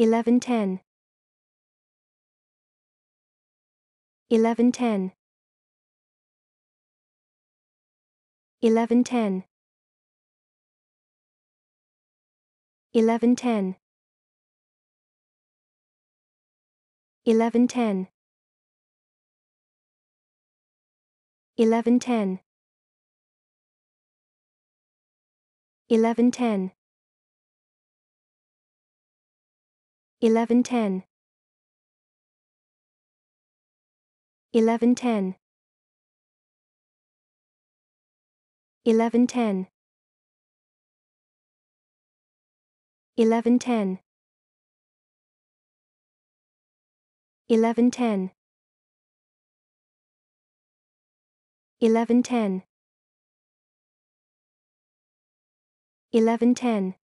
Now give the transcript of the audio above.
1110 1110 1110 1110 1110 1110 1110 1110 1110 1110 1110 1110 1110 1110